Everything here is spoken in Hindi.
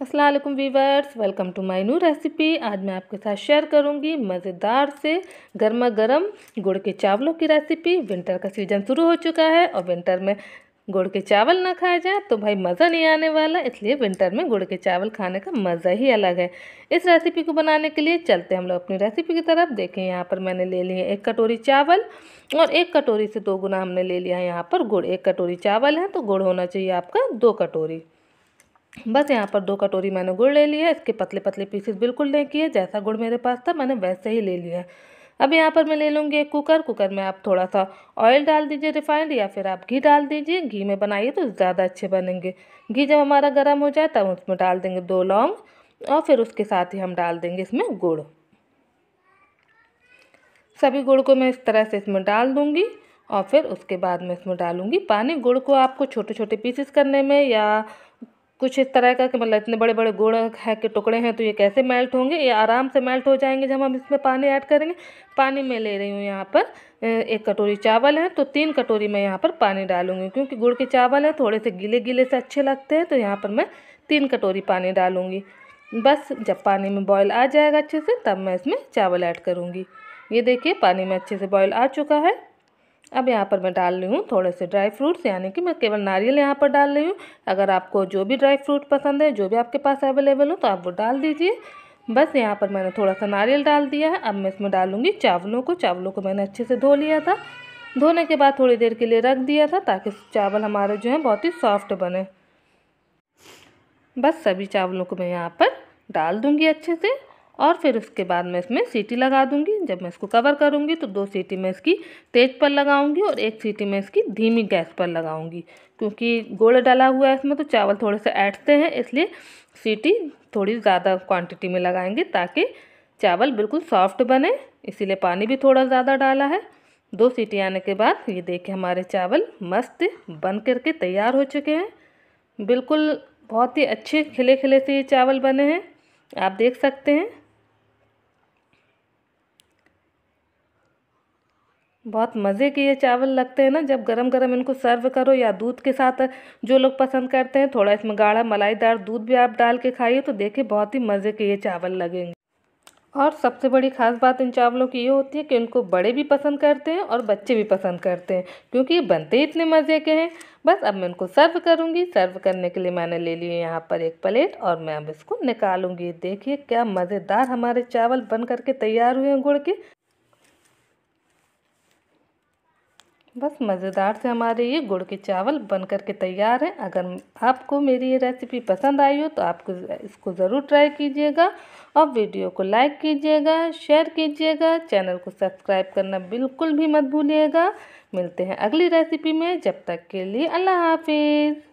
Aslam viewers welcome to my new recipe आज मैं आपके साथ शेयर करूंगी मज़ेदार से गर्मा गर्म गुड़ के चावलों की रेसिपी विंटर का सीज़न शुरू हो चुका है और विंटर में गुड़ के चावल ना खाया जाए तो भाई मज़ा नहीं आने वाला इसलिए विंटर में गुड़ के चावल खाने का मज़ा ही अलग है इस रेसिपी को बनाने के लिए चलते हम लोग अपनी रेसिपी की तरफ देखें यहाँ पर मैंने ले लिए एक कटोरी चावल और एक कटोरी से दो गुना हमने ले लिया है यहाँ पर गुड़ एक कटोरी चावल है तो गुड़ होना चाहिए आपका दो कटोरी बस यहाँ पर दो कटोरी मैंने गुड़ ले लिया इसके पतले पतले पीसेस बिल्कुल नहीं किए जैसा गुड़ मेरे पास था मैंने वैसे ही ले लिया अब यहाँ पर मैं ले लूँगी एक कुकर कुकर में आप थोड़ा सा ऑयल डाल दीजिए रिफाइंड या फिर आप घी डाल दीजिए घी में बनाइए तो ज़्यादा अच्छे बनेंगे घी जब हमारा गर्म हो जाए तब उसमें डाल देंगे दो लौंग और फिर उसके साथ ही हम डाल देंगे इसमें गुड़ सभी गुड़ को मैं इस तरह से इसमें डाल दूँगी और फिर उसके बाद मैं इसमें डालूँगी पानी गुड़ को आपको छोटे छोटे पीसेस करने में या कुछ इस तरह का कि मतलब इतने बड़े बड़े गुड़ है के टुकड़े हैं तो ये कैसे मेल्ट होंगे ये आराम से मेल्ट हो जाएंगे जब हम इसमें पानी ऐड करेंगे पानी मैं ले रही हूँ यहाँ पर एक कटोरी चावल है तो तीन कटोरी मैं यहाँ पर पानी डालूँगी क्योंकि गुड़ के चावल हैं थोड़े से गीले गीले से अच्छे लगते हैं तो यहाँ पर मैं तीन कटोरी पानी डालूँगी बस जब पानी में बॉयल आ जाएगा अच्छे से तब मैं इसमें चावल ऐड करूँगी ये देखिए पानी में अच्छे से बॉयल आ चुका है अब यहाँ पर मैं डाल रही हूँ थोड़े से ड्राई फ्रूट्स यानी कि मैं केवल नारियल यहाँ पर डाल रही हूँ अगर आपको जो भी ड्राई फ्रूट पसंद है जो भी आपके पास अवेलेबल हो तो आप वो डाल दीजिए बस यहाँ पर मैंने थोड़ा सा नारियल डाल दिया है अब मैं इसमें डालूँगी चावलों को चावलों को मैंने अच्छे से धो लिया था धोने के बाद थोड़ी देर के लिए रख दिया था ताकि चावल हमारे जो हैं बहुत ही सॉफ्ट बने बस सभी चावलों को मैं यहाँ पर डाल दूँगी अच्छे से और फिर उसके बाद मैं इसमें सीटी लगा दूंगी जब मैं इसको कवर करूंगी तो दो सीटी मैं इसकी तेज़ पर लगाऊंगी और एक सीटी मैं इसकी धीमी गैस पर लगाऊंगी क्योंकि गुड़ डाला हुआ है इसमें तो चावल थोड़े से ऐटते हैं इसलिए सीटी थोड़ी ज़्यादा क्वान्टिटी में लगाएंगे ताकि चावल बिल्कुल सॉफ्ट बने इसीलिए पानी भी थोड़ा ज़्यादा डाला है दो सीटी आने के बाद ये देखिए हमारे चावल मस्त बन करके तैयार हो चुके हैं बिल्कुल बहुत ही अच्छे खिले खिले से ये चावल बने हैं आप देख सकते हैं बहुत मज़े के ये चावल लगते हैं ना जब गरम गरम इनको सर्व करो या दूध के साथ जो लोग पसंद करते हैं थोड़ा इसमें गाढ़ा मलाईदार दूध भी आप डाल के खाइए तो देखिए बहुत ही मज़े के ये चावल लगेंगे और सबसे बड़ी खास बात इन चावलों की ये होती है कि उनको बड़े भी पसंद करते हैं और बच्चे भी पसंद करते हैं क्योंकि ये बनते ही इतने मज़े के हैं बस अब मैं इनको सर्व करूँगी सर्व करने के लिए मैंने ले लिए यहाँ पर एक प्लेट और मैं अब इसको निकालूंगी देखिए क्या मज़ेदार हमारे चावल बन करके तैयार हुए हैं गुड़ के बस मज़ेदार से हमारे ये गुड़ के चावल बन कर के तैयार हैं अगर आपको मेरी ये रेसिपी पसंद आई हो तो आप इसको ज़रूर ट्राई कीजिएगा और वीडियो को लाइक कीजिएगा शेयर कीजिएगा चैनल को सब्सक्राइब करना बिल्कुल भी मत भूलिएगा मिलते हैं अगली रेसिपी में जब तक के लिए अल्लाह हाफिज़